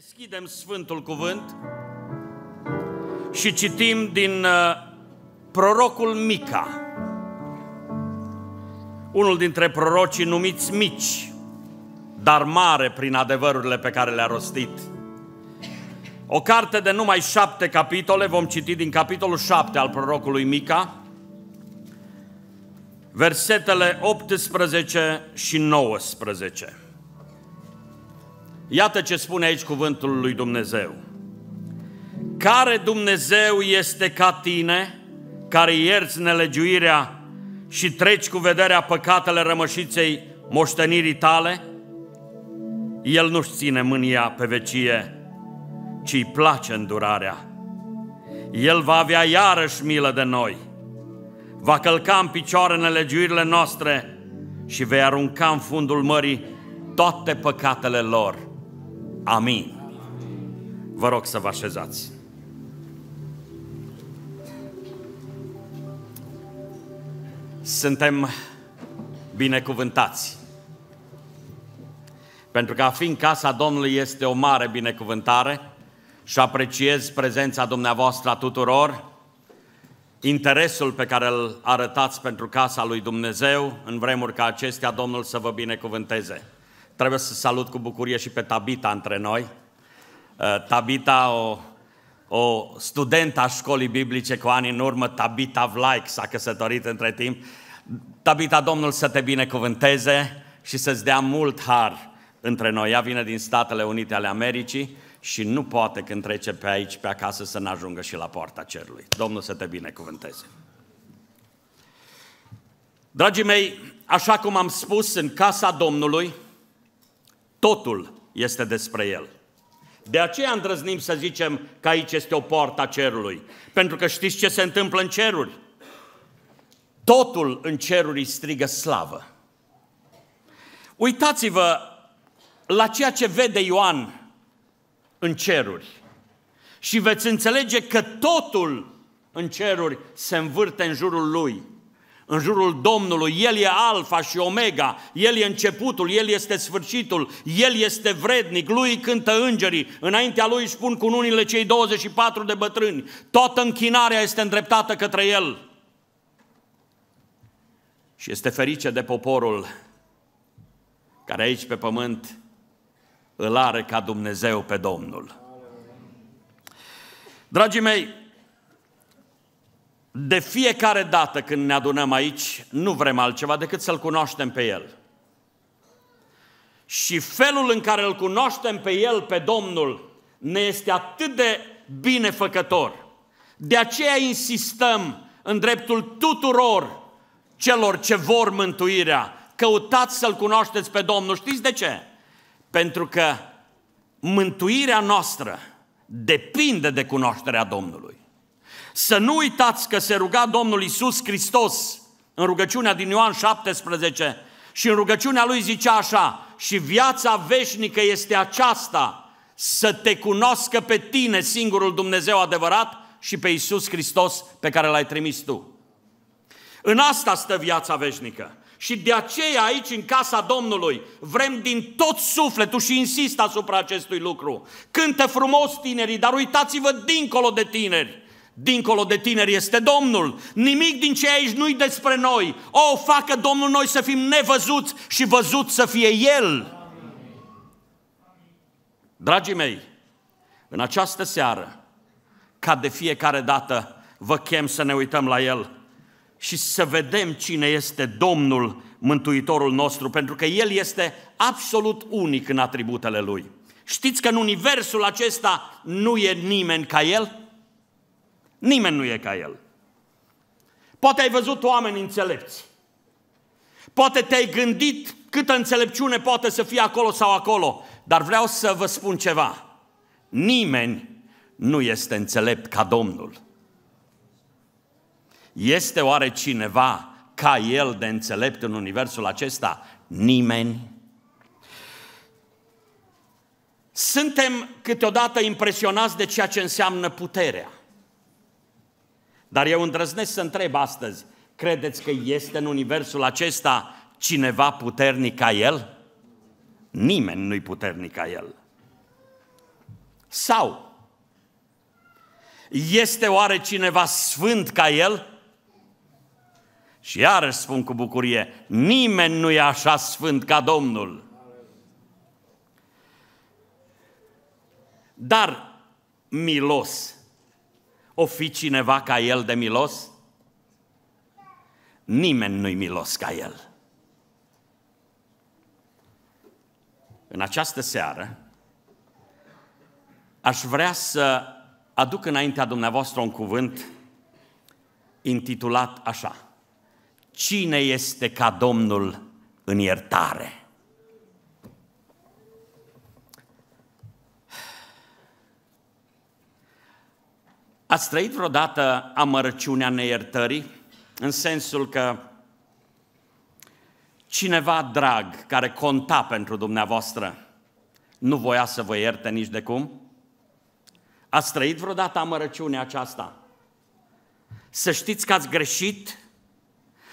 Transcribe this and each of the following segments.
Deschidem Sfântul Cuvânt și citim din uh, prorocul Mica, unul dintre prorocii numiți mici, dar mare prin adevărurile pe care le-a rostit. O carte de numai șapte capitole, vom citi din capitolul șapte al prorocului Mica, versetele 18 și 19. Iată ce spune aici cuvântul lui Dumnezeu. Care Dumnezeu este ca tine, care ierți nelegiuirea și treci cu vederea păcatele rămășiței moștenirii tale? El nu-și ține mânia pe vecie, ci îi place îndurarea. El va avea iarăși milă de noi, va călca în picioare nelegiuirile noastre și vei arunca în fundul mării toate păcatele lor. Amin. Vă rog să vă așezați. Suntem binecuvântați. Pentru că a fi în casa Domnului este o mare binecuvântare și apreciez prezența dumneavoastră a tuturor, interesul pe care îl arătați pentru casa lui Dumnezeu în vremuri ca acestea, Domnul să vă binecuvânteze. Trebuie să salut cu bucurie și pe Tabita între noi. Uh, Tabita, o, o studentă a școlii biblice cu ani în urmă, Tabita Vlaic, s-a căsătorit între timp. Tabita, Domnul să te binecuvânteze și să-ți dea mult har între noi. Ea vine din Statele Unite ale Americii și nu poate când trece pe aici, pe acasă, să n-ajungă și la poarta cerului. Domnul să te binecuvânteze. Dragii mei, așa cum am spus, în casa Domnului, Totul este despre El. De aceea îndrăznim să zicem că aici este o poartă a cerului. Pentru că știți ce se întâmplă în ceruri? Totul în ceruri strigă slavă. Uitați-vă la ceea ce vede Ioan în ceruri și veți înțelege că totul în ceruri se învârte în jurul lui în jurul Domnului. El e alfa și omega, El e începutul, El este sfârșitul, El este vrednic, Lui cântă îngerii, înaintea Lui spun spun unile cei 24 de bătrâni, toată închinarea este îndreptată către El. Și este ferice de poporul care aici pe pământ îl are ca Dumnezeu pe Domnul. Dragii mei, de fiecare dată când ne adunăm aici, nu vrem altceva decât să-L cunoaștem pe El. Și felul în care îl cunoaștem pe El, pe Domnul, ne este atât de binefăcător. De aceea insistăm în dreptul tuturor celor ce vor mântuirea. Căutați să-L cunoașteți pe Domnul. Știți de ce? Pentru că mântuirea noastră depinde de cunoașterea Domnului. Să nu uitați că se ruga Domnul Isus Hristos în rugăciunea din Ioan 17 și în rugăciunea lui zicea așa, și viața veșnică este aceasta, să te cunoască pe tine singurul Dumnezeu adevărat și pe Isus Hristos pe care l-ai trimis tu. În asta stă viața veșnică. Și de aceea aici, în casa Domnului, vrem din tot sufletul și insist asupra acestui lucru. Cântă frumos tinerii, dar uitați-vă dincolo de tineri. Dincolo de tineri este Domnul. Nimic din ce aici nu-i despre noi. O, facă Domnul noi să fim nevăzuți și văzut să fie El. Dragii mei, în această seară, ca de fiecare dată, vă chem să ne uităm la El și să vedem cine este Domnul Mântuitorul nostru, pentru că El este absolut unic în atributele Lui. Știți că în universul acesta nu e nimeni ca El? Nimeni nu e ca el. Poate ai văzut oameni înțelepți. Poate te-ai gândit câtă înțelepciune poate să fie acolo sau acolo. Dar vreau să vă spun ceva. Nimeni nu este înțelept ca Domnul. Este oare cineva ca el de înțelept în universul acesta? Nimeni. Suntem câteodată impresionați de ceea ce înseamnă puterea. Dar eu îndrăznesc să întreb astăzi, credeți că este în universul acesta cineva puternic ca el? Nimeni nu-i puternic ca el. Sau, este oare cineva sfânt ca el? Și iarăși spun cu bucurie, nimeni nu e așa sfânt ca Domnul. Dar milos o fi cineva ca el de milos? Nimeni nu-i milos ca el. În această seară aș vrea să aduc înaintea dumneavoastră un cuvânt intitulat așa. Cine este ca Domnul în iertare? Ați trăit vreodată amărăciunea neiertării? În sensul că cineva drag care conta pentru dumneavoastră nu voia să vă ierte nici de cum? Ați trăit vreodată amărăciunea aceasta? Să știți că ați greșit,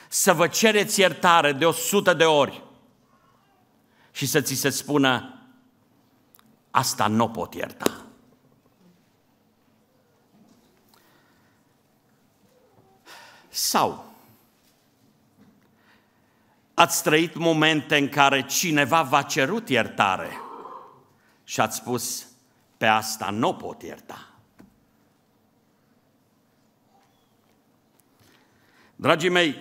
să vă cereți iertare de o sută de ori și să ți se spună, asta nu pot ierta. Sau ați trăit momente în care cineva v-a cerut iertare și ați spus, pe asta nu pot ierta. Dragii mei,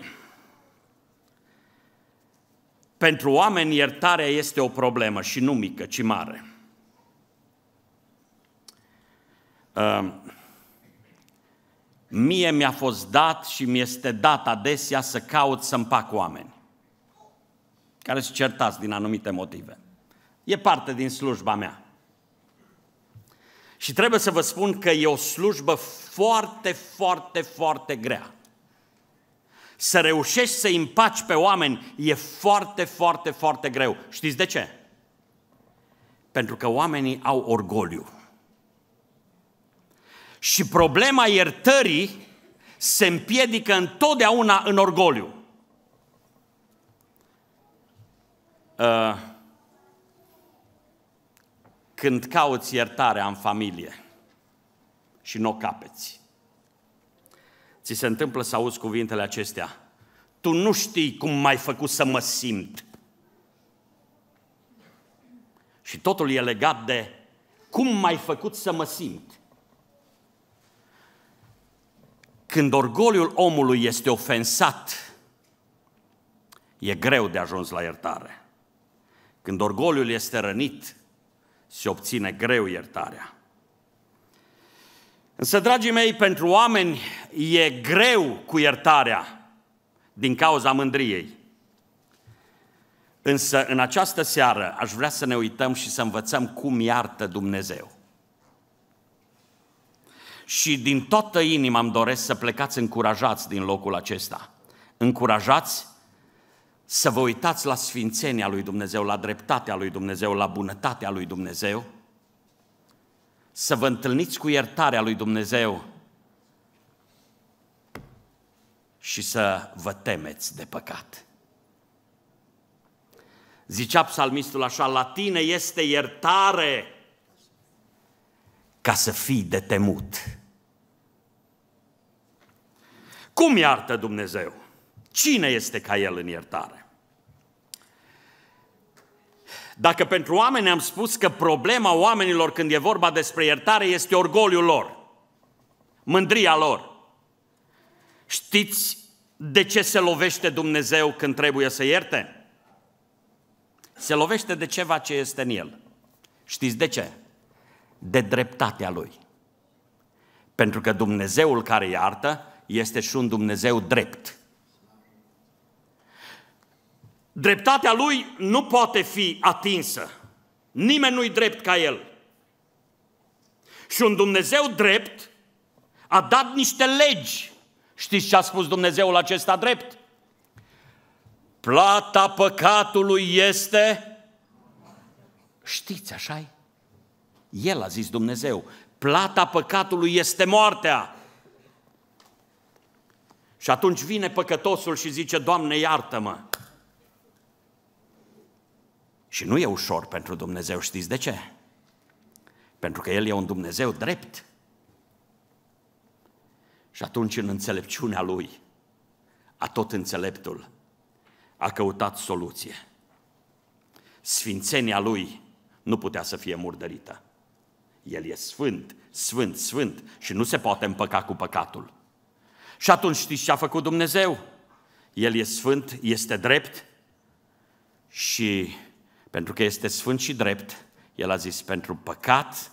pentru oameni iertarea este o problemă și nu mică, ci mare. Uh, Mie mi-a fost dat și mi-este dat adesea să caut să împac oameni care se certați din anumite motive. E parte din slujba mea. Și trebuie să vă spun că e o slujbă foarte, foarte, foarte grea. Să reușești să împaci pe oameni e foarte, foarte, foarte greu. Știți de ce? Pentru că oamenii au orgoliu. Și problema iertării se împiedică întotdeauna în orgoliu. Ă, când cauți iertarea în familie și nu o capeți, ți se întâmplă să auzi cuvintele acestea. Tu nu știi cum m-ai făcut să mă simt. Și totul e legat de cum m-ai făcut să mă simt. Când orgoliul omului este ofensat, e greu de ajuns la iertare. Când orgoliul este rănit, se obține greu iertarea. Însă, dragii mei, pentru oameni e greu cu iertarea din cauza mândriei. Însă, în această seară, aș vrea să ne uităm și să învățăm cum iartă Dumnezeu și din toată inima îmi doresc să plecați încurajați din locul acesta. Încurajați să vă uitați la sfințenia lui Dumnezeu, la dreptatea lui Dumnezeu, la bunătatea lui Dumnezeu, să vă întâlniți cu iertarea lui Dumnezeu și să vă temeți de păcat. Zicea psalmistul așa, la tine este iertare ca să fii de temut. Cum iartă Dumnezeu? Cine este ca El în iertare? Dacă pentru oameni am spus că problema oamenilor când e vorba despre iertare este orgoliul lor, mândria lor. Știți de ce se lovește Dumnezeu când trebuie să ierte? Se lovește de ceva ce este în el. Știți de ce? De dreptatea lui. Pentru că Dumnezeul care iartă este și un Dumnezeu drept. Dreptatea lui nu poate fi atinsă. Nimeni nu-i drept ca el. Și un Dumnezeu drept a dat niște legi. Știți ce a spus Dumnezeul acesta drept? Plata păcatului este... Știți, așa -i? El a zis Dumnezeu, plata păcatului este moartea. Și atunci vine păcătosul și zice, Doamne, iartă-mă! Și nu e ușor pentru Dumnezeu, știți de ce? Pentru că El e un Dumnezeu drept. Și atunci, în înțelepciunea Lui, a tot înțeleptul a căutat soluție. Sfințenia Lui nu putea să fie murdărită. El e sfânt, sfânt, sfânt și nu se poate împăca cu păcatul. Și atunci știți ce a făcut Dumnezeu? El e sfânt, este drept și pentru că este sfânt și drept, el a zis, pentru păcat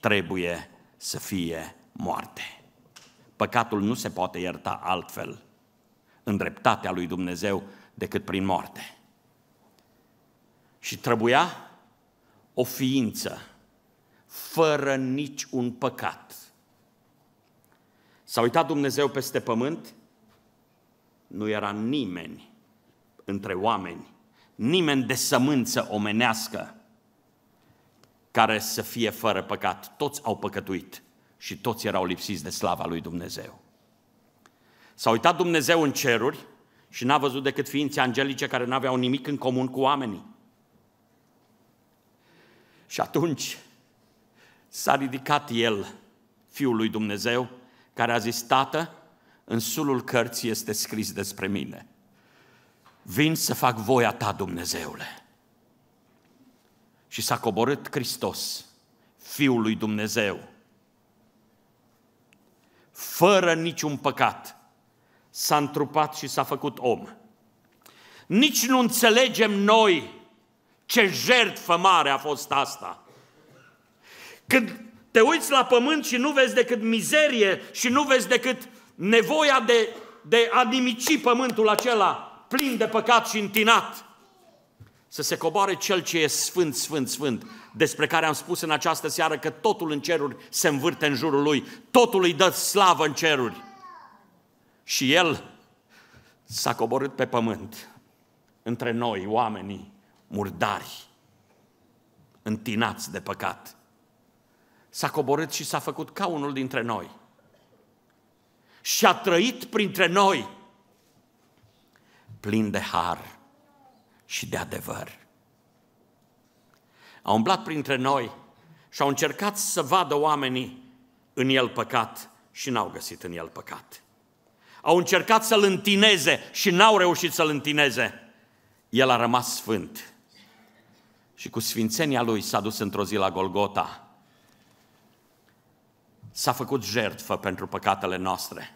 trebuie să fie moarte. Păcatul nu se poate ierta altfel în dreptatea lui Dumnezeu decât prin moarte. Și trebuia o ființă fără nici un păcat S-a uitat Dumnezeu peste pământ, nu era nimeni între oameni, nimeni de sămânță omenească care să fie fără păcat. Toți au păcătuit și toți erau lipsiți de slava lui Dumnezeu. S-a uitat Dumnezeu în ceruri și n-a văzut decât ființe angelice care n-aveau nimic în comun cu oamenii. Și atunci s-a ridicat el, Fiul lui Dumnezeu, care a zis, Tată, în sulul cărții este scris despre mine. Vin să fac voia ta, Dumnezeule. Și s-a coborât Hristos, Fiul lui Dumnezeu, fără niciun păcat, s-a întrupat și s-a făcut om. Nici nu înțelegem noi ce jertfă mare a fost asta. Când te uiți la pământ și nu vezi decât mizerie și nu vezi decât nevoia de, de a nimici pământul acela plin de păcat și întinat. Să se coboare Cel ce e Sfânt, Sfânt, Sfânt, despre care am spus în această seară că totul în ceruri se învârte în jurul Lui, totul îi dă slavă în ceruri. Și El s-a coborât pe pământ între noi, oamenii murdari, întinați de păcat s-a coborât și s-a făcut ca unul dintre noi. Și a trăit printre noi, plin de har și de adevăr. A umblat printre noi și au încercat să vadă oamenii în el păcat și n-au găsit în el păcat. Au încercat să-l întineze și n-au reușit să-l întineze. El a rămas sfânt. Și cu sfințenia lui s-a dus într-o zi la Golgota s-a făcut jertfă pentru păcatele noastre.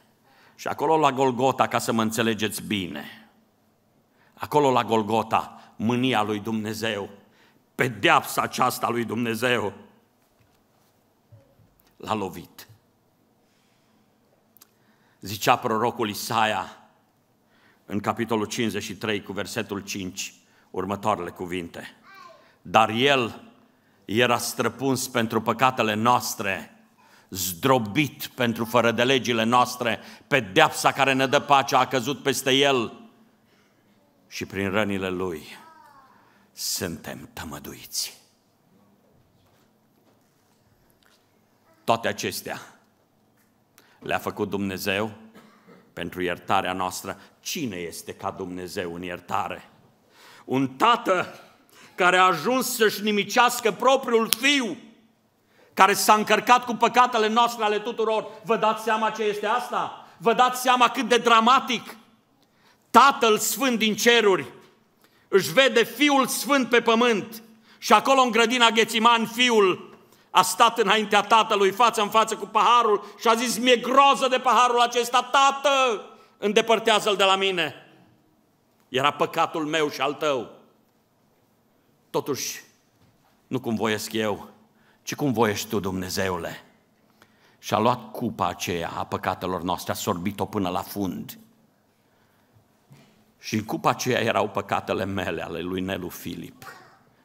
Și acolo la Golgota, ca să mă înțelegeți bine, acolo la Golgota, mânia lui Dumnezeu, pedeapsa aceasta lui Dumnezeu, l-a lovit. Zicea prorocul Isaia în capitolul 53 cu versetul 5 următoarele cuvinte. Dar el era străpuns pentru păcatele noastre, zdrobit pentru fără de legile noastre, pedeapsa care ne dă pace a căzut peste el și prin rănile lui suntem tămăduiți. Toate acestea le-a făcut Dumnezeu pentru iertarea noastră. Cine este ca Dumnezeu în iertare? Un tată care a ajuns să-și nimicească propriul fiu care s-a încărcat cu păcatele noastre ale tuturor. Vă dați seama ce este asta? Vă dați seama cât de dramatic? Tatăl Sfânt din ceruri își vede Fiul Sfânt pe pământ și acolo în grădina Ghețiman Fiul a stat înaintea Tatălui față în față cu paharul și a zis, mi-e groză de paharul acesta, Tată, îndepărtează-l de la mine. Era păcatul meu și al tău. Totuși, nu cum voiesc eu, ci cum voiești tu, Dumnezeule? Și a luat cupa aceea a păcatelor noastre, a sorbit-o până la fund. Și în cupa aceea erau păcatele mele, ale lui Nelu Filip,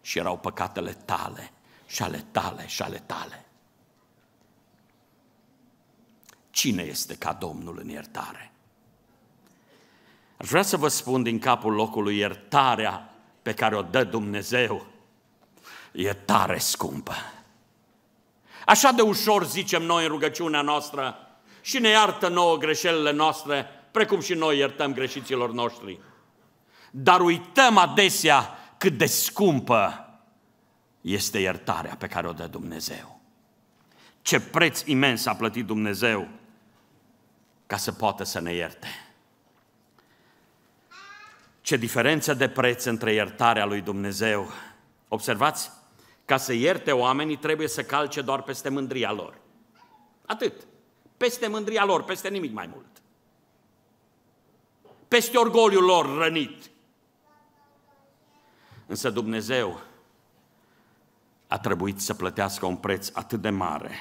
și erau păcatele tale, și ale tale, și ale tale. Cine este ca Domnul în iertare? Aș vrea să vă spun din capul locului iertarea pe care o dă Dumnezeu e tare scumpă. Așa de ușor zicem noi în rugăciunea noastră și ne iartă nouă greșelile noastre, precum și noi iertăm greșiților noștri. Dar uităm adesea cât de scumpă este iertarea pe care o dă Dumnezeu. Ce preț imens a plătit Dumnezeu ca să poată să ne ierte. Ce diferență de preț între iertarea lui Dumnezeu. Observați? Ca să ierte oamenii, trebuie să calce doar peste mândria lor. Atât. Peste mândria lor, peste nimic mai mult. Peste orgoliul lor rănit. Însă Dumnezeu a trebuit să plătească un preț atât de mare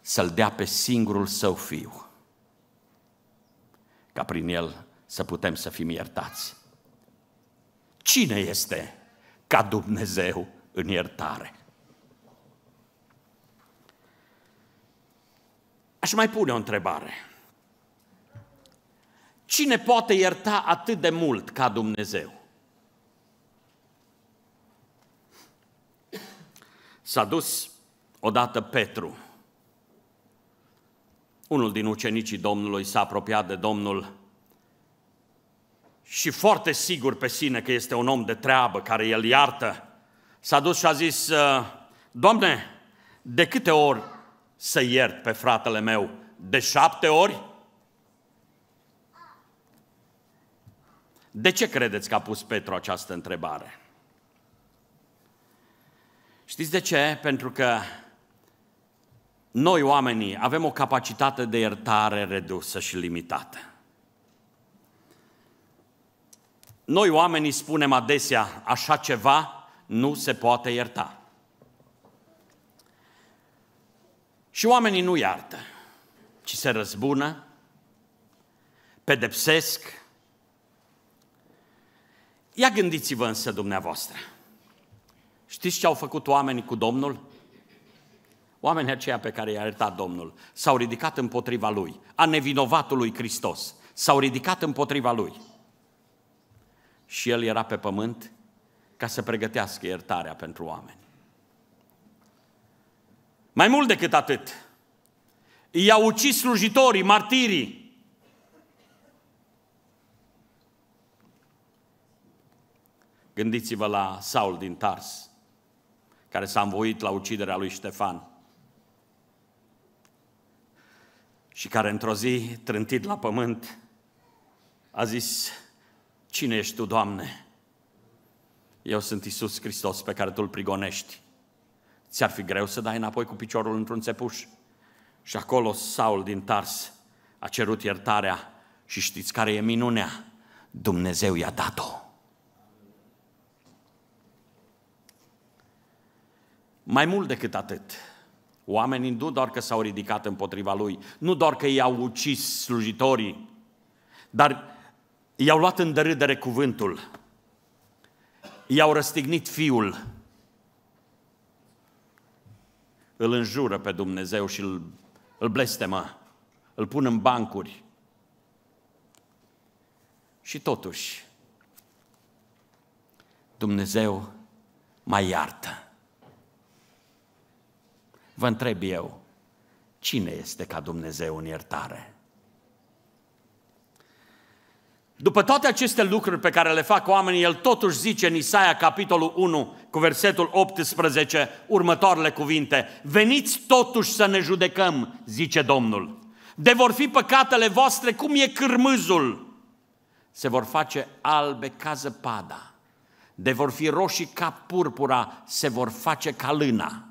să-l dea pe singurul său fiu, ca prin el să putem să fim iertați. Cine este ca Dumnezeu în iertare. Aș mai pune o întrebare. Cine poate ierta atât de mult ca Dumnezeu? S-a dus odată Petru. Unul din ucenicii Domnului s-a apropiat de Domnul și foarte sigur pe sine că este un om de treabă, care el iartă, s-a dus și a zis, ă, Doamne, de câte ori să iert pe fratele meu? De șapte ori? De ce credeți că a pus Petru această întrebare? Știți de ce? Pentru că noi oamenii avem o capacitate de iertare redusă și limitată. Noi oamenii spunem adesea, așa ceva nu se poate ierta. Și oamenii nu iartă, ci se răzbună, pedepsesc. Ia gândiți-vă însă dumneavoastră. Știți ce au făcut oamenii cu Domnul? Oamenii aceia pe care i-a iertat Domnul s-au ridicat împotriva lui, a nevinovatului Hristos. S-au ridicat împotriva lui și El era pe pământ ca să pregătească iertarea pentru oameni. Mai mult decât atât, i-a ucis slujitorii, martirii, Gândiți-vă la Saul din Tars, care s-a învoit la uciderea lui Ștefan și care într-o zi, trântit la pământ, a zis, Cine ești Tu, Doamne? Eu sunt Isus Hristos pe care Tu îl prigonești. Ți-ar fi greu să dai înapoi cu piciorul într-un țepuș? Și acolo Saul din Tars a cerut iertarea și știți care e minunea? Dumnezeu i-a dat-o. Mai mult decât atât, oamenii nu doar că s-au ridicat împotriva lui, nu doar că i-au ucis slujitorii, dar I-au luat în derâdere cuvântul. I-au răstignit fiul. Îl înjură pe Dumnezeu și îl, îl blestemă. Îl pun în bancuri. Și totuși, Dumnezeu mai iartă. Vă întreb eu, cine este ca Dumnezeu în iertare? După toate aceste lucruri pe care le fac oamenii, el totuși zice în Isaia, capitolul 1, cu versetul 18, următoarele cuvinte. Veniți totuși să ne judecăm, zice Domnul. De vor fi păcatele voastre cum e cârmâzul. Se vor face albe ca zăpada. De vor fi roșii ca purpura, se vor face ca lâna.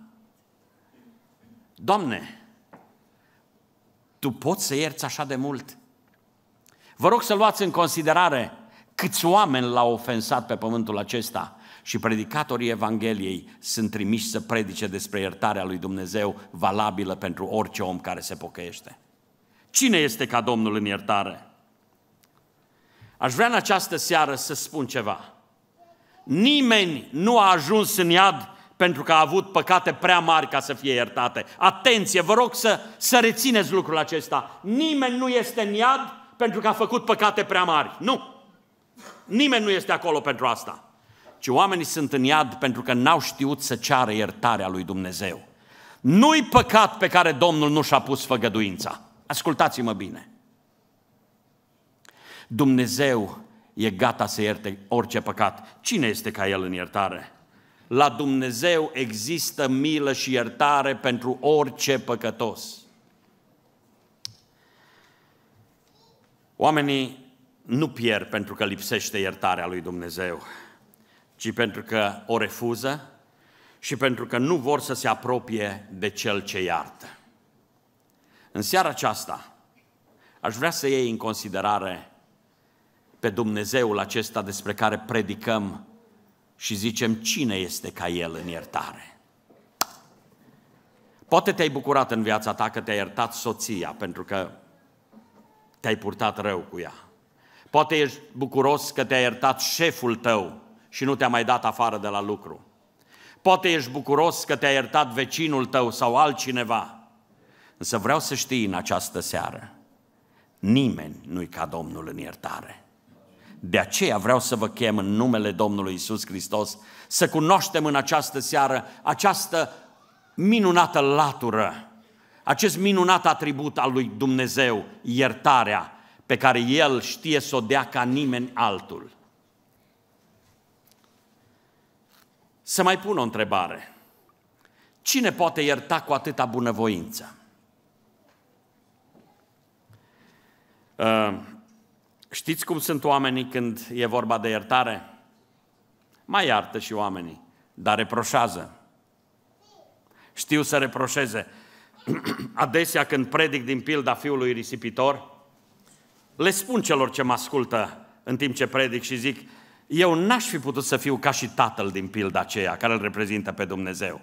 Doamne, Tu poți să ierți așa de mult? Vă rog să luați în considerare câți oameni l-au ofensat pe pământul acesta și predicatorii Evangheliei sunt trimiși să predice despre iertarea lui Dumnezeu valabilă pentru orice om care se pocăiește. Cine este ca Domnul în iertare? Aș vrea în această seară să spun ceva. Nimeni nu a ajuns în iad pentru că a avut păcate prea mari ca să fie iertate. Atenție, vă rog să, să rețineți lucrul acesta. Nimeni nu este în iad pentru că a făcut păcate prea mari. Nu! Nimeni nu este acolo pentru asta. Ci oamenii sunt în iad pentru că n-au știut să ceară iertarea lui Dumnezeu. Nu-i păcat pe care Domnul nu și-a pus făgăduința. Ascultați-mă bine. Dumnezeu e gata să ierte orice păcat. Cine este ca El în iertare? La Dumnezeu există milă și iertare pentru orice păcătos. Oamenii nu pierd pentru că lipsește iertarea lui Dumnezeu, ci pentru că o refuză și pentru că nu vor să se apropie de cel ce iartă. În seara aceasta aș vrea să iei în considerare pe Dumnezeul acesta despre care predicăm și zicem cine este ca El în iertare. Poate te-ai bucurat în viața ta că te-a iertat soția, pentru că te-ai purtat rău cu ea. Poate ești bucuros că te-a iertat șeful tău și nu te-a mai dat afară de la lucru. Poate ești bucuros că te-a iertat vecinul tău sau altcineva. Însă vreau să știi în această seară, nimeni nu-i ca Domnul în iertare. De aceea vreau să vă chem în numele Domnului Isus Hristos să cunoaștem în această seară această minunată latură acest minunat atribut al lui Dumnezeu, iertarea, pe care El știe să o dea ca nimeni altul. Să mai pun o întrebare. Cine poate ierta cu atâta bunăvoință? Ă, știți cum sunt oamenii când e vorba de iertare? Mai iartă și oamenii, dar reproșează. Știu să reproșeze. adesea când predic din pilda fiului risipitor, le spun celor ce mă ascultă în timp ce predic și zic, eu n-aș fi putut să fiu ca și tatăl din pilda aceea care îl reprezintă pe Dumnezeu.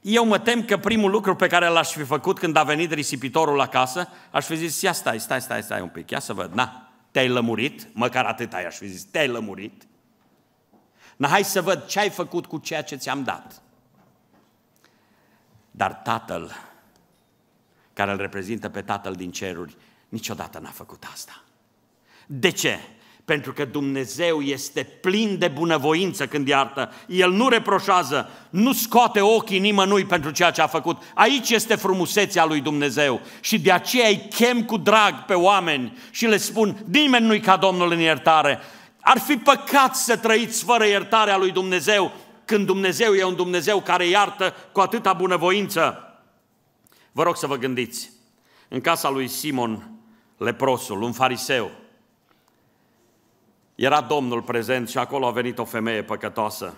Eu mă tem că primul lucru pe care l-aș fi făcut când a venit risipitorul casă, aș fi zis, ia stai, stai, stai, stai un pic, ia să văd, na, te-ai lămurit, măcar atât ai, aș fi zis, te-ai lămurit. Na, hai să văd ce ai făcut cu ceea ce ți-am dat. Dar tatăl care îl reprezintă pe Tatăl din ceruri, niciodată n-a făcut asta. De ce? Pentru că Dumnezeu este plin de bunăvoință când iartă. El nu reproșează, nu scoate ochii nimănui pentru ceea ce a făcut. Aici este frumusețea lui Dumnezeu. Și de aceea îi chem cu drag pe oameni și le spun, nimeni nu-i ca Domnul în iertare. Ar fi păcat să trăiți fără iertarea lui Dumnezeu, când Dumnezeu e un Dumnezeu care iartă cu atâta bunăvoință. Vă rog să vă gândiți, în casa lui Simon leprosul, un fariseu, era Domnul prezent și acolo a venit o femeie păcătoasă.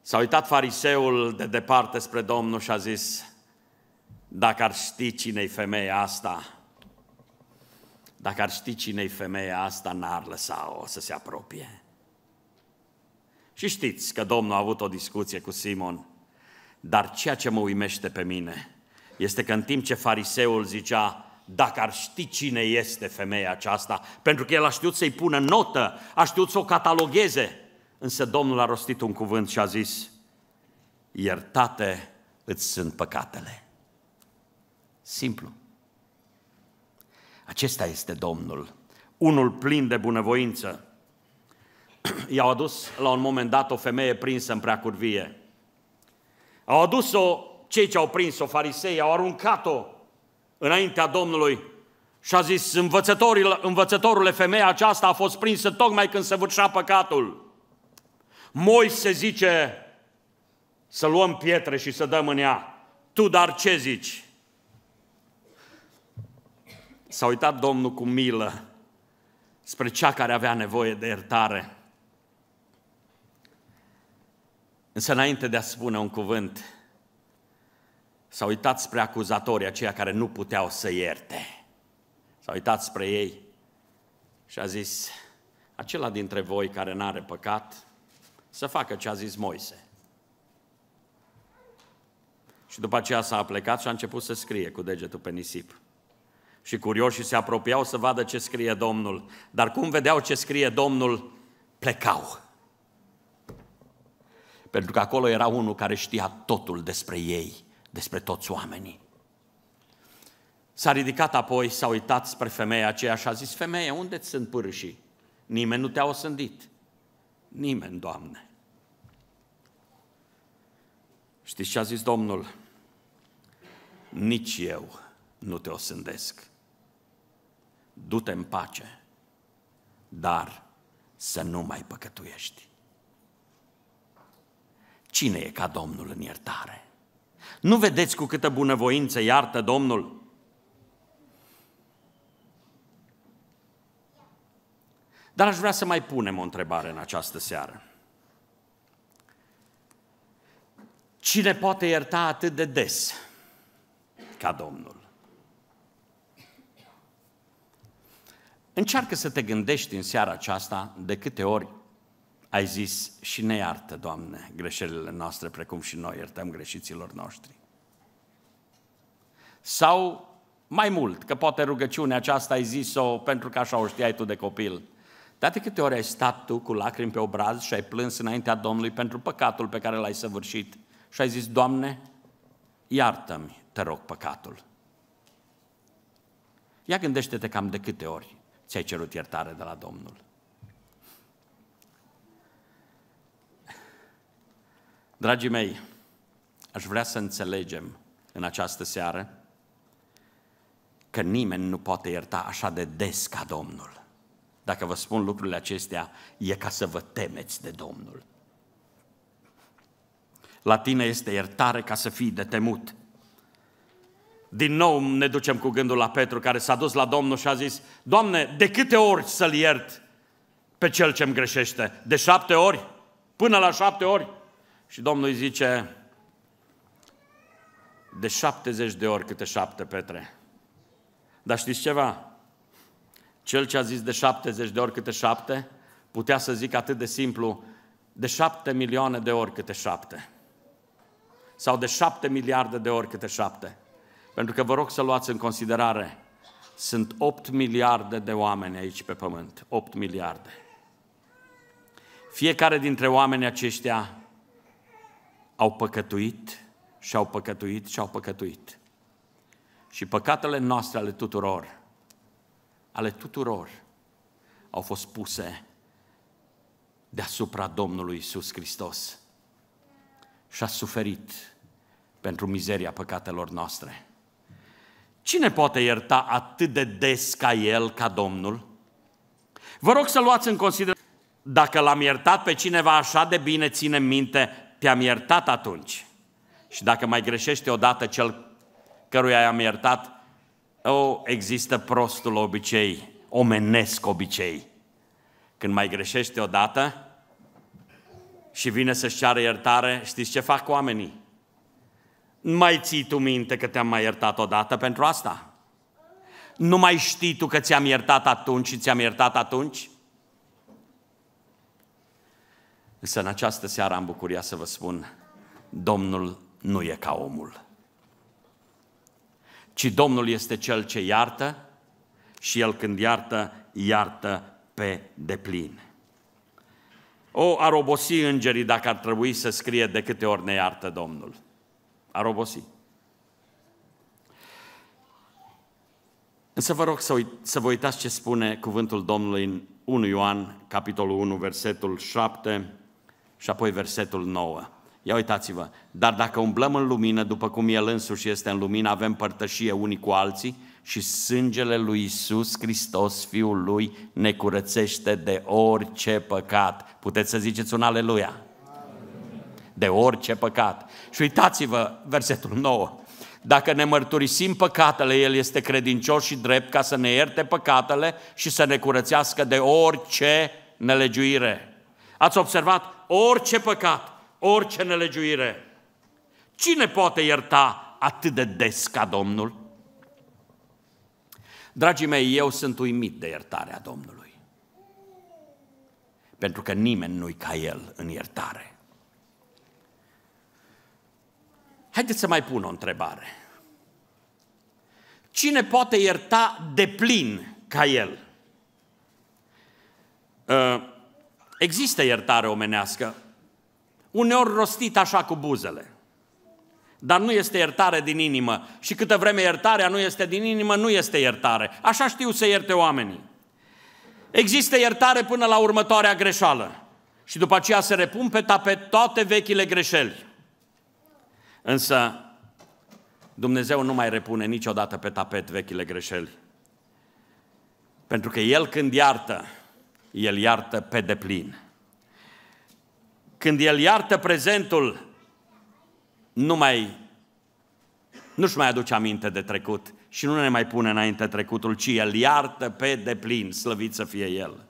S-a uitat fariseul de departe spre Domnul și a zis, dacă ar ști cine-i femeia asta, dacă ar ști cine-i femeia asta, n-ar lăsa-o să se apropie. Și știți că Domnul a avut o discuție cu Simon dar ceea ce mă uimește pe mine este că în timp ce fariseul zicea, dacă ar ști cine este femeia aceasta, pentru că el a știut să-i pună notă, a știut să o catalogheze, însă Domnul a rostit un cuvânt și a zis, iertate îți sunt păcatele. Simplu. Acesta este Domnul, unul plin de bunăvoință. I-au adus la un moment dat o femeie prinsă în preacurvie. Au adus-o cei ce au prins-o, farisei, au aruncat-o înaintea Domnului și a zis, învățătorul, învățătorule, femeia aceasta a fost prinsă tocmai când se vârșea păcatul. se zice să luăm pietre și să dăm în ea. Tu, dar ce zici? S-a uitat Domnul cu milă spre cea care avea nevoie de iertare. Însă înainte de a spune un cuvânt, s-a uitat spre acuzatorii, aceia care nu puteau să ierte. S-a uitat spre ei și a zis, acela dintre voi care n-are păcat, să facă ce a zis Moise. Și după aceea s-a plecat și a început să scrie cu degetul pe nisip. Și curioșii se apropiau să vadă ce scrie Domnul. Dar cum vedeau ce scrie Domnul, plecau pentru că acolo era unul care știa totul despre ei, despre toți oamenii. S-a ridicat apoi, s-a uitat spre femeia aceea și a zis, femeie, unde sunt pârșii? Nimeni nu te-a osândit. Nimeni, Doamne. Știți ce a zis Domnul? Nici eu nu te osândesc. Du-te în pace, dar să nu mai păcătuiești. Cine e ca Domnul în iertare? Nu vedeți cu câtă bunăvoință iartă Domnul? Dar aș vrea să mai punem o întrebare în această seară. Cine poate ierta atât de des ca Domnul? Încearcă să te gândești în seara aceasta de câte ori ai zis și ne iartă, Doamne, greșelile noastre, precum și noi iertăm greșiților noștri. Sau mai mult, că poate rugăciunea aceasta ai zis-o pentru că așa o știai tu de copil. Dar de câte ori ai stat tu cu lacrimi pe obraz și ai plâns înaintea Domnului pentru păcatul pe care l-ai săvârșit și ai zis, Doamne, iartă-mi, te rog, păcatul. Ia gândește-te cam de câte ori ți-ai cerut iertare de la Domnul. Dragii mei, aș vrea să înțelegem în această seară că nimeni nu poate ierta așa de des ca Domnul. Dacă vă spun lucrurile acestea, e ca să vă temeți de Domnul. La tine este iertare ca să fii de temut. Din nou ne ducem cu gândul la Petru care s-a dus la Domnul și a zis, Doamne, de câte ori să-l iert pe cel ce-mi greșește? De șapte ori? Până la șapte ori? Și Domnul îi zice, de 70 de ori câte șapte petre. Dar știți ceva? Cel ce a zis de 70 de ori câte șapte, putea să zic atât de simplu, de șapte milioane de ori câte șapte. Sau de șapte miliarde de ori câte șapte. Pentru că vă rog să luați în considerare, sunt 8 miliarde de oameni aici pe pământ. 8 miliarde. Fiecare dintre oamenii aceștia au păcătuit și au păcătuit și au păcătuit. Și păcatele noastre ale tuturor, ale tuturor, au fost puse deasupra Domnului Isus Hristos și a suferit pentru mizeria păcatelor noastre. Cine poate ierta atât de des ca El, ca Domnul? Vă rog să luați în considerare, dacă l-am iertat pe cineva așa de bine, ține minte te-am iertat atunci. Și dacă mai greșește odată cel căruia i-am iertat, oh, există prostul obicei, omenesc obicei. Când mai greșește odată și vine să-și ceară iertare, știți ce fac oamenii? Nu Mai ții tu minte că te-am mai iertat odată pentru asta? Nu mai știi tu că ți-am iertat atunci și ți-am iertat atunci? Însă în această seară am bucuria să vă spun, Domnul nu e ca omul, ci Domnul este Cel ce iartă și El când iartă, iartă pe deplin. O, ar obosi îngerii dacă ar trebui să scrie de câte ori ne iartă Domnul. Ar obosi. Însă vă rog să, uit, să vă uitați ce spune cuvântul Domnului în 1 Ioan, capitolul 1, versetul 7, și apoi versetul 9. Ia uitați-vă, dar dacă umblăm în lumină, după cum El însuși este în lumină, avem părtășie unii cu alții și sângele lui Isus Hristos, Fiul Lui, ne curățește de orice păcat. Puteți să ziceți un aleluia! De orice păcat. Și uitați-vă versetul 9. Dacă ne mărturisim păcatele, El este credincios și drept ca să ne ierte păcatele și să ne curățească de orice nelegiuire. Ați observat orice păcat, orice nelegiuire. Cine poate ierta atât de des ca Domnul? Dragii mei, eu sunt uimit de iertarea Domnului. Pentru că nimeni nu-i ca El în iertare. Haideți să mai pun o întrebare. Cine poate ierta de plin ca El? Uh, Există iertare omenească, uneori rostit așa cu buzele, dar nu este iertare din inimă. Și câtă vreme iertarea nu este din inimă, nu este iertare. Așa știu să ierte oamenii. Există iertare până la următoarea greșeală. Și după aceea se repun pe tapet toate vechile greșeli. Însă Dumnezeu nu mai repune niciodată pe tapet vechile greșeli. Pentru că El când iartă, el iartă pe deplin. Când El iartă prezentul, nu mai nu-și mai aduce aminte de trecut și nu ne mai pune înainte trecutul, ci El iartă pe deplin, slăvit să fie El.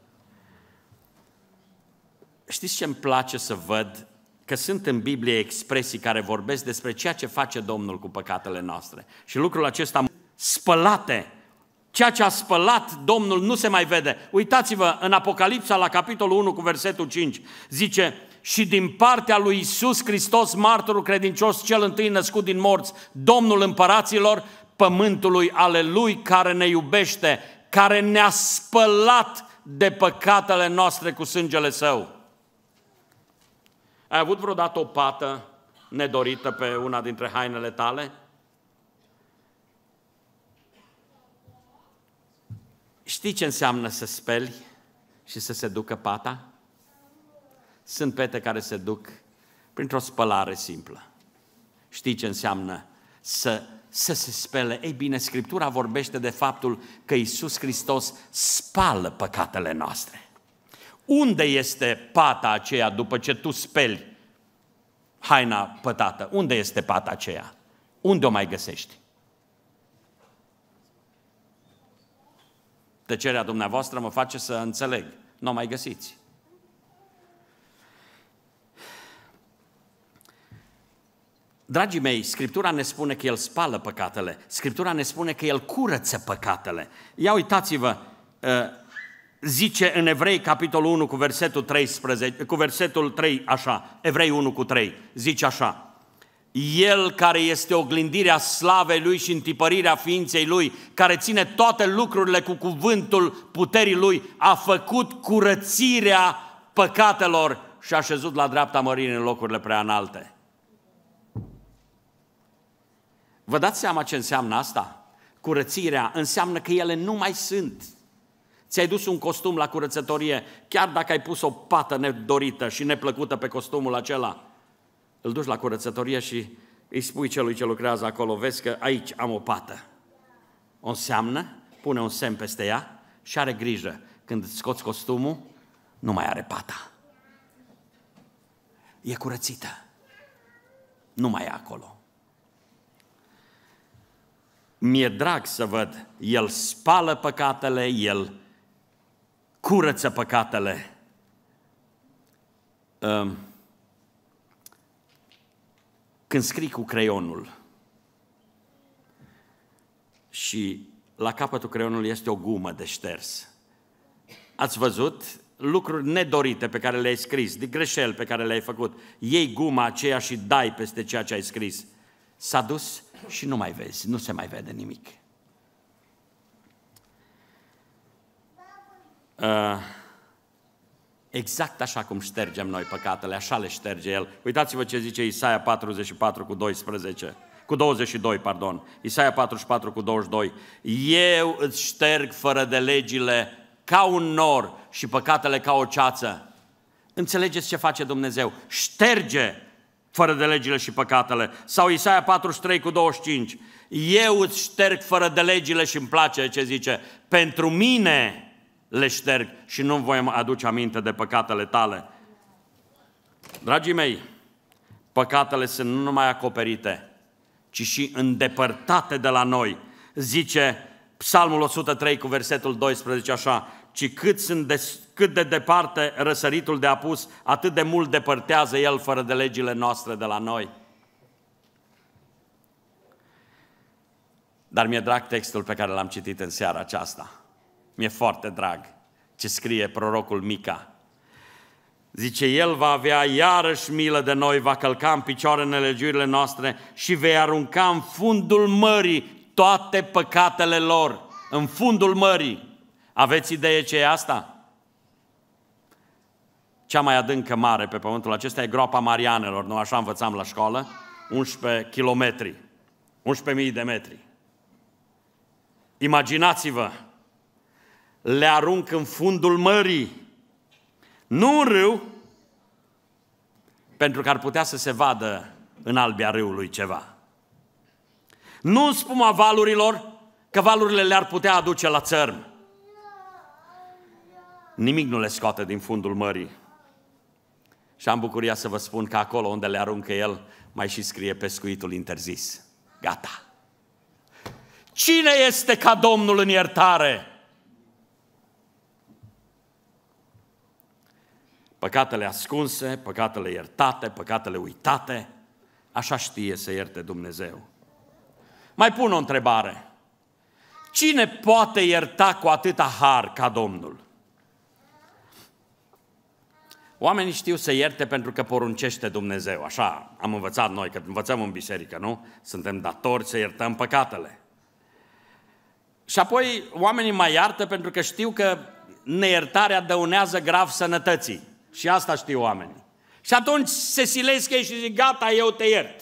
Știți ce îmi place să văd? Că sunt în Biblie expresii care vorbesc despre ceea ce face Domnul cu păcatele noastre. Și lucrul acesta spălate Ceea ce a spălat Domnul nu se mai vede. Uitați-vă în Apocalipsa la capitolul 1 cu versetul 5. Zice, și din partea lui Isus Hristos, martorul credincios, cel întâi născut din morți, Domnul împăraților, pământului ale Lui care ne iubește, care ne-a spălat de păcatele noastre cu sângele Său. Ai avut vreodată o pată nedorită pe una dintre hainele tale? Știi ce înseamnă să speli și să se ducă pata? Sunt pete care se duc printr-o spălare simplă. Știi ce înseamnă să, să se spele? Ei bine, Scriptura vorbește de faptul că Isus Hristos spală păcatele noastre. Unde este pata aceea după ce tu speli haina pătată? Unde este pata aceea? Unde o mai găsești? Tăcerea dumneavoastră mă face să înțeleg. Nu o mai găsiți. Dragii mei, Scriptura ne spune că El spală păcatele. Scriptura ne spune că El curăță păcatele. Ia uitați-vă, ă, zice în Evrei, capitolul 1, cu versetul, 13, cu versetul 3, așa, Evrei 1 cu 3, zice așa, el care este oglindirea slavei Lui și întipărirea ființei Lui, care ține toate lucrurile cu cuvântul puterii Lui, a făcut curățirea păcatelor și a șezut la dreapta mărinii în locurile prea înalte. Vă dați seama ce înseamnă asta? Curățirea înseamnă că ele nu mai sunt. Ți-ai dus un costum la curățătorie, chiar dacă ai pus o pată nedorită și neplăcută pe costumul acela – îl duci la curățătorie și îi spui celui ce lucrează acolo, vezi că aici am o pată. O înseamnă, pune un semn peste ea și are grijă. Când îți scoți costumul, nu mai are pata. E curățită. Nu mai e acolo. Mi-e drag să văd, El spală păcatele, El curăță păcatele când scrii cu creionul. Și la capătul creionului este o gumă de șters. Ați văzut lucruri nedorite pe care le-ai scris, de greșeli pe care le-ai făcut. Iei guma aceea și dai peste ceea ce ai scris. S-a dus și nu mai vezi, nu se mai vede nimic. Uh, Exact așa cum ștergem noi păcatele, așa le șterge El. Uitați-vă ce zice Isaia 44 cu 12 cu 22, pardon, Isaia 44 cu 22, eu îți șterg fără de legile ca un nor și păcatele ca o ceață. Înțelegeți ce face Dumnezeu? Șterge fără de legile și păcatele. Sau Isaia 43 cu 25, eu îți șterg fără de legile și îmi place ce zice, pentru mine le șterg și nu voi aduce aminte de păcatele tale. Dragii mei, păcatele sunt nu numai acoperite, ci și îndepărtate de la noi. Zice Psalmul 103 cu versetul 12 așa, ci cât, sunt de, cât de departe răsăritul de apus, atât de mult depărtează el fără de legile noastre de la noi. Dar mi-e drag textul pe care l-am citit în seara aceasta mi-e foarte drag ce scrie prorocul Mica. Zice, El va avea iarăși milă de noi, va călca în picioare nelegiurile noastre și vei arunca în fundul mării toate păcatele lor. În fundul mării. Aveți idee ce e asta? Cea mai adâncă mare pe pământul acesta e groapa Marianelor, nu așa învățam la școală? 11 kilometri, 11.000 de metri. Imaginați-vă le arunc în fundul mării. Nu în râu, pentru că ar putea să se vadă în albia râului ceva. Nu în spuma valurilor, că valurile le-ar putea aduce la țărm. Nimic nu le scoate din fundul mării. Și am bucuria să vă spun că acolo unde le aruncă el, mai și scrie pescuitul interzis. Gata. Cine este ca Domnul în iertare? păcatele ascunse, păcatele iertate, păcatele uitate. Așa știe să ierte Dumnezeu. Mai pun o întrebare. Cine poate ierta cu atâta har ca Domnul? Oamenii știu să ierte pentru că poruncește Dumnezeu. Așa am învățat noi, că învățăm în biserică, nu? Suntem datori să iertăm păcatele. Și apoi oamenii mai iartă pentru că știu că neiertarea dăunează grav sănătății. Și asta știu oamenii. Și atunci se silesc ei și zic, gata, eu te iert.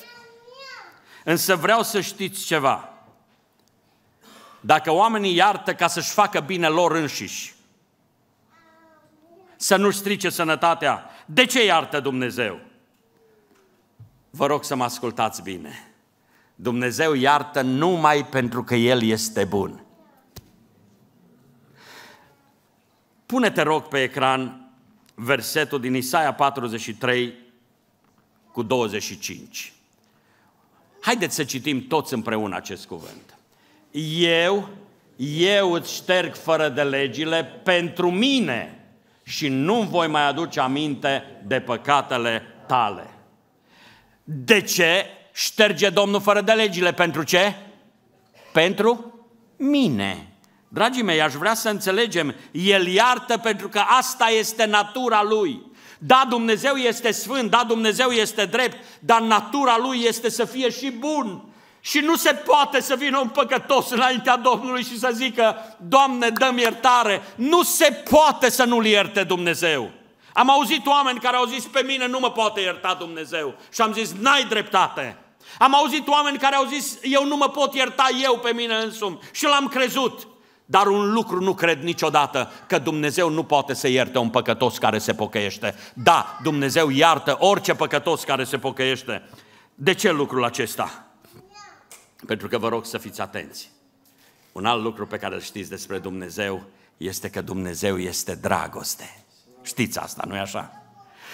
Însă vreau să știți ceva. Dacă oamenii iartă ca să-și facă bine lor înșiși, să nu strice sănătatea, de ce iartă Dumnezeu? Vă rog să mă ascultați bine. Dumnezeu iartă numai pentru că El este bun. Pune-te rog pe ecran versetul din Isaia 43 cu 25. Haideți să citim toți împreună acest cuvânt. Eu, eu îți șterg fără de legile pentru mine și nu voi mai aduce aminte de păcatele tale. De ce șterge Domnul fără de legile? Pentru ce? Pentru mine. Dragii mei, aș vrea să înțelegem, El iartă pentru că asta este natura Lui. Da, Dumnezeu este sfânt, da, Dumnezeu este drept, dar natura Lui este să fie și bun. Și nu se poate să vină un păcătos înaintea Domnului și să zică, Doamne, dăm iertare. Nu se poate să nu-L ierte Dumnezeu. Am auzit oameni care au zis, pe mine nu mă poate ierta Dumnezeu. Și am zis, n-ai dreptate. Am auzit oameni care au zis, eu nu mă pot ierta eu pe mine însumi. Și l-am crezut. Dar un lucru nu cred niciodată, că Dumnezeu nu poate să ierte un păcătos care se pocăiește. Da, Dumnezeu iartă orice păcătos care se pocăiește. De ce lucrul acesta? Pentru că vă rog să fiți atenți. Un alt lucru pe care îl știți despre Dumnezeu este că Dumnezeu este dragoste. Știți asta, nu-i așa?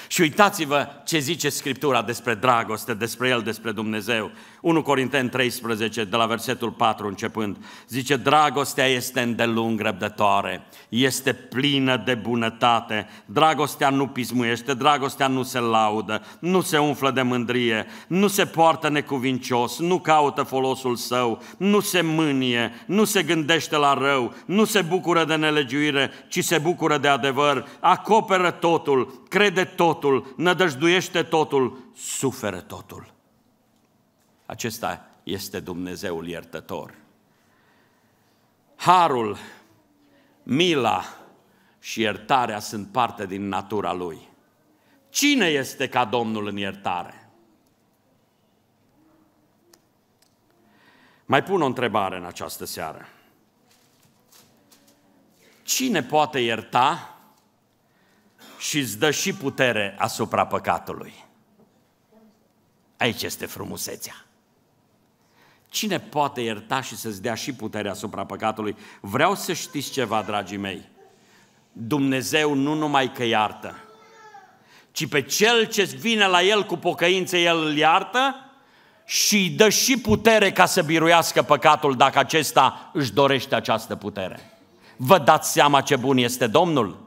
Și uitați-vă ce zice Scriptura despre dragoste, despre El, despre Dumnezeu. 1 Corinteni 13, de la versetul 4 începând, zice, dragostea este îndelung răbdătoare, este plină de bunătate, dragostea nu pismuiește, dragostea nu se laudă, nu se umflă de mândrie, nu se poartă necuvincios, nu caută folosul său, nu se mânie, nu se gândește la rău, nu se bucură de nelegiuire, ci se bucură de adevăr, acoperă totul, crede totul, nădăjduiește totul, suferă totul. Acesta este Dumnezeul iertător. Harul, mila și iertarea sunt parte din natura lui. Cine este ca Domnul în iertare? Mai pun o întrebare în această seară. Cine poate ierta și îți dă și putere asupra păcatului. Aici este frumusețea. Cine poate ierta și să-ți dea și puterea asupra păcatului? Vreau să știți ceva, dragii mei. Dumnezeu nu numai că iartă, ci pe cel ce vine la el cu pocăință, el îl iartă și îi dă și putere ca să biruiască păcatul dacă acesta își dorește această putere. Vă dați seama ce bun este Domnul?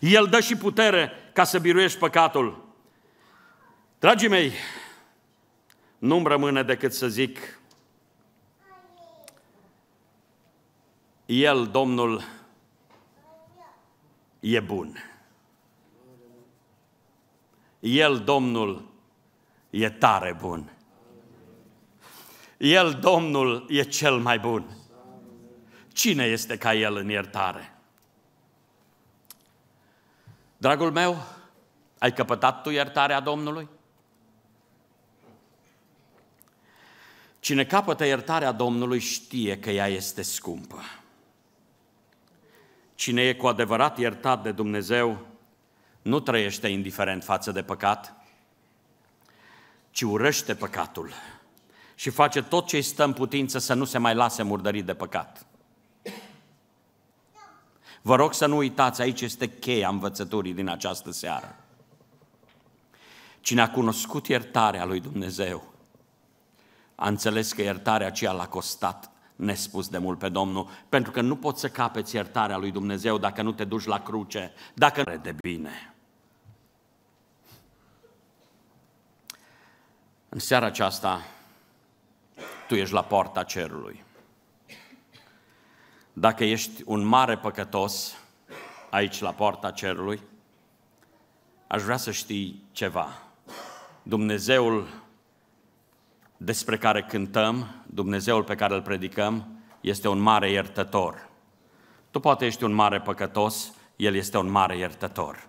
El dă și putere ca să biruiești păcatul. Dragii mei, nu-mi rămâne decât să zic, El, Domnul, e bun. El, Domnul, e tare bun. El, Domnul, e cel mai bun. Cine este ca El în iertare? Dragul meu, ai căpătat tu iertarea Domnului? Cine capătă iertarea Domnului știe că ea este scumpă. Cine e cu adevărat iertat de Dumnezeu nu trăiește indiferent față de păcat, ci urăște păcatul și face tot ce-i stă în putință să nu se mai lase murdărit de păcat. Vă rog să nu uitați, aici este cheia învățăturii din această seară. Cine a cunoscut iertarea lui Dumnezeu, a înțeles că iertarea aceea l-a costat nespus de mult pe Domnul, pentru că nu poți să capeți iertarea lui Dumnezeu dacă nu te duci la cruce, dacă nu de bine. În seara aceasta, tu ești la poarta cerului dacă ești un mare păcătos aici la poarta cerului, aș vrea să știi ceva. Dumnezeul despre care cântăm, Dumnezeul pe care îl predicăm, este un mare iertător. Tu poate ești un mare păcătos, El este un mare iertător.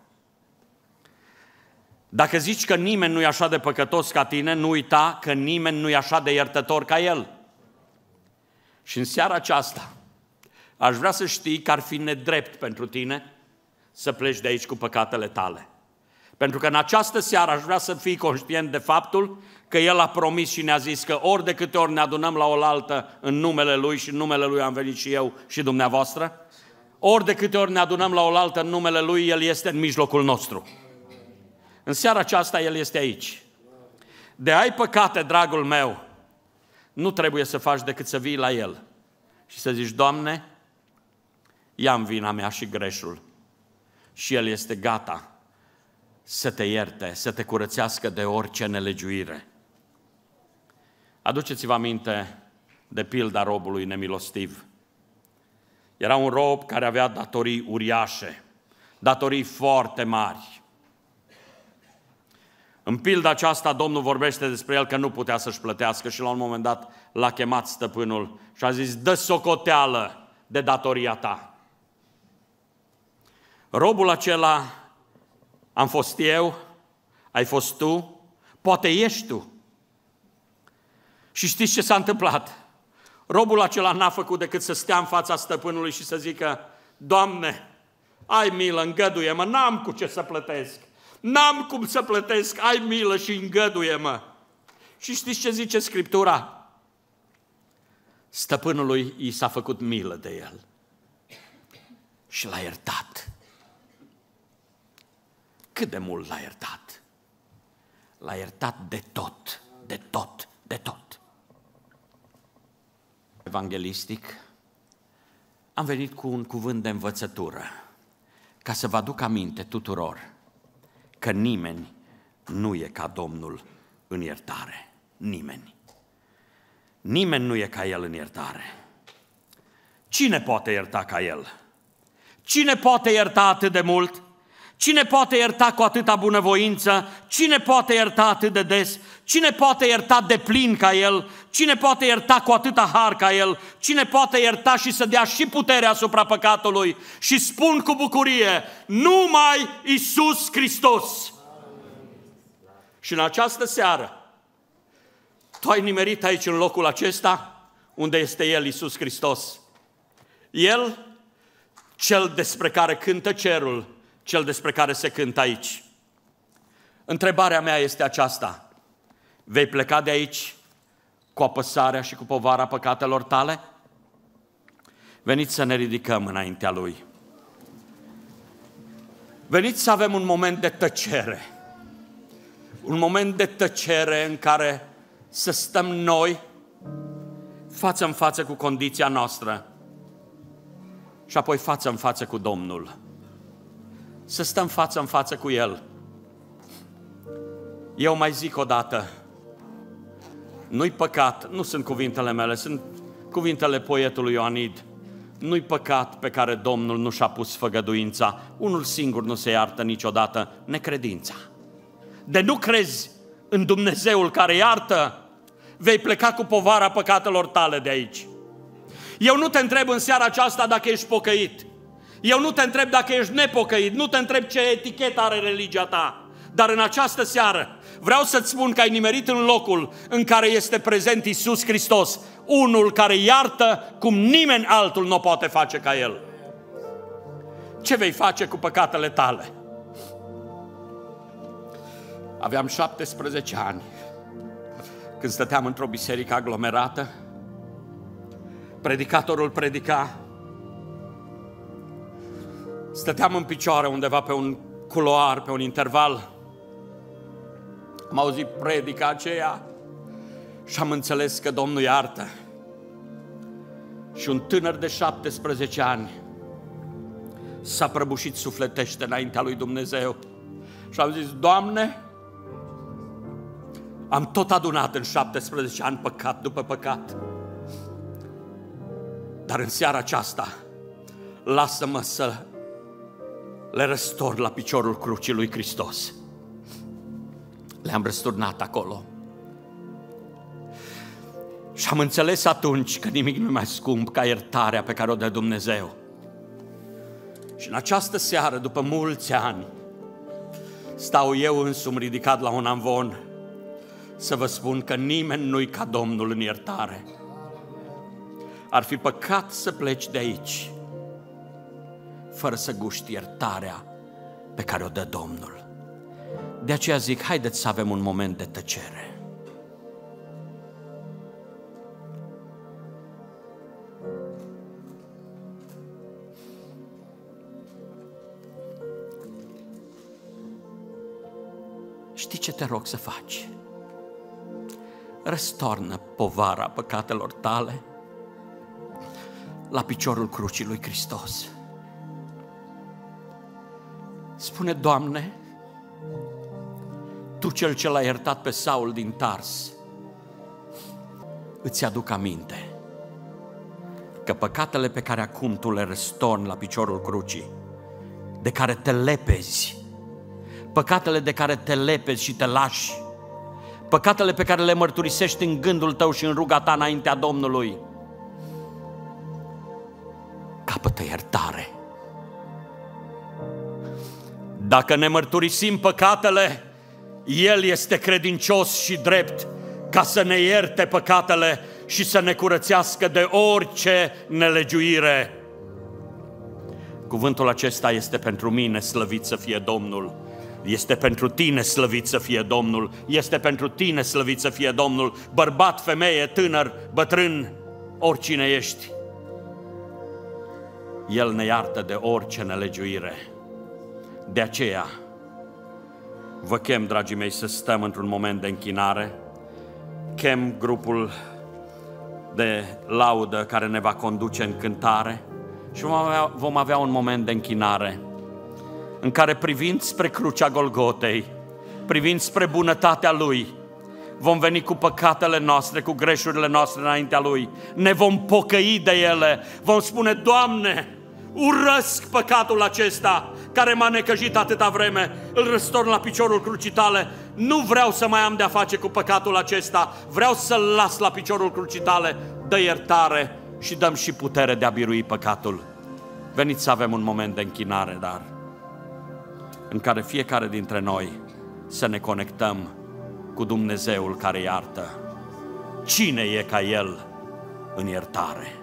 Dacă zici că nimeni nu e așa de păcătos ca tine, nu uita că nimeni nu e așa de iertător ca El. Și în seara aceasta, aș vrea să știi că ar fi nedrept pentru tine să pleci de aici cu păcatele tale. Pentru că în această seară aș vrea să fii conștient de faptul că El a promis și ne-a zis că ori de câte ori ne adunăm la oaltă în numele Lui și în numele Lui am venit și eu și dumneavoastră, ori de câte ori ne adunăm la oaltă în numele Lui, El este în mijlocul nostru. În seara aceasta El este aici. De ai păcate, dragul meu, nu trebuie să faci decât să vii la El și să zici, Doamne, ia-mi vina mea și greșul. Și El este gata să te ierte, să te curățească de orice nelegiuire. Aduceți-vă aminte de pilda robului nemilostiv. Era un rob care avea datorii uriașe, datorii foarte mari. În pilda aceasta, Domnul vorbește despre el că nu putea să-și plătească și la un moment dat l-a chemat stăpânul și a zis, dă socoteală de datoria ta. Robul acela am fost eu, ai fost tu, poate ești tu. Și știți ce s-a întâmplat? Robul acela n-a făcut decât să stea în fața stăpânului și să zică, Doamne, ai milă, îngăduie-mă, n-am cu ce să plătesc. N-am cum să plătesc, ai milă și îngăduie-mă. Și știți ce zice Scriptura? Stăpânului i s-a făcut milă de el și l-a iertat. Cât de mult l-a iertat? L-a iertat de tot, de tot, de tot. Evangelistic, am venit cu un cuvânt de învățătură, ca să vă aduc aminte tuturor că nimeni nu e ca Domnul în iertare. Nimeni. Nimeni nu e ca El în iertare. Cine poate ierta ca El? Cine poate ierta atât de mult Cine poate ierta cu atâta bunăvoință? Cine poate ierta atât de des? Cine poate ierta de plin ca El? Cine poate ierta cu atâta har ca El? Cine poate ierta și să dea și puterea asupra păcatului? Și spun cu bucurie, numai Isus Hristos! Și în această seară, tu ai nimerit aici în locul acesta, unde este El, Isus Hristos. El, cel despre care cântă cerul, cel despre care se cântă aici. Întrebarea mea este aceasta. Vei pleca de aici cu apăsarea și cu povara păcatelor tale? Veniți să ne ridicăm înaintea Lui. Veniți să avem un moment de tăcere. Un moment de tăcere în care să stăm noi față în față cu condiția noastră și apoi față în față cu Domnul să stăm față în față cu El. Eu mai zic o dată, nu-i păcat, nu sunt cuvintele mele, sunt cuvintele poetului Ioanid, nu-i păcat pe care Domnul nu și-a pus făgăduința, unul singur nu se iartă niciodată, necredința. De nu crezi în Dumnezeul care iartă, vei pleca cu povara păcatelor tale de aici. Eu nu te întreb în seara aceasta dacă ești pocăit, eu nu te întreb dacă ești nepocăit, nu te întreb ce etichetă are religia ta, dar în această seară vreau să-ți spun că ai nimerit în locul în care este prezent Isus Hristos, unul care iartă cum nimeni altul nu poate face ca El. Ce vei face cu păcatele tale? Aveam 17 ani când stăteam într-o biserică aglomerată, predicatorul predica, Stăteam în picioare undeva pe un culoar, pe un interval. Am auzit predica aceea și am înțeles că Domnul iartă. Și un tânăr de 17 ani s-a prăbușit sufletește înaintea lui Dumnezeu. Și am zis, Doamne, am tot adunat în 17 ani păcat după păcat. Dar în seara aceasta, lasă-mă să le răstor la piciorul crucii lui Hristos. Le-am răsturnat acolo. Și am înțeles atunci că nimic nu mai scump ca iertarea pe care o dă Dumnezeu. Și în această seară, după mulți ani, stau eu însumi ridicat la un anvon să vă spun că nimeni nu-i ca Domnul în iertare. Ar fi păcat să pleci de aici fără să guști iertarea pe care o dă Domnul. De aceea zic, haideți să avem un moment de tăcere. Știi ce te rog să faci? Răstornă povara păcatelor tale la piciorul crucii lui Hristos spune, Doamne, Tu cel ce l-ai iertat pe Saul din Tars, îți aduc aminte că păcatele pe care acum tu le răstorni la piciorul crucii, de care te lepezi, păcatele de care te lepezi și te lași, păcatele pe care le mărturisești în gândul tău și în ruga ta înaintea Domnului, capătă iertare dacă ne mărturisim păcatele, El este credincios și drept ca să ne ierte păcatele și să ne curățească de orice nelegiuire. Cuvântul acesta este pentru mine, slăvit să fie Domnul. Este pentru tine slăvit să fie Domnul, este pentru tine slăvit să fie Domnul, bărbat, femeie, tânăr, bătrân, oricine ești. El ne iartă de orice nelegiuire. De aceea, vă chem, dragii mei, să stăm într-un moment de închinare, chem grupul de laudă care ne va conduce în cântare și vom avea, vom avea un moment de închinare în care privind spre crucea Golgotei, privind spre bunătatea Lui, vom veni cu păcatele noastre, cu greșurile noastre înaintea Lui, ne vom pocăi de ele, vom spune, Doamne, urăsc păcatul acesta, care m-a necăjit atâta vreme, îl răstorn la piciorul crucii tale. Nu vreau să mai am de-a face cu păcatul acesta, vreau să-l las la piciorul crucii tale. Dă iertare și dăm și putere de a birui păcatul. Veniți să avem un moment de închinare, dar în care fiecare dintre noi să ne conectăm cu Dumnezeul care iartă. Cine e ca El în iertare?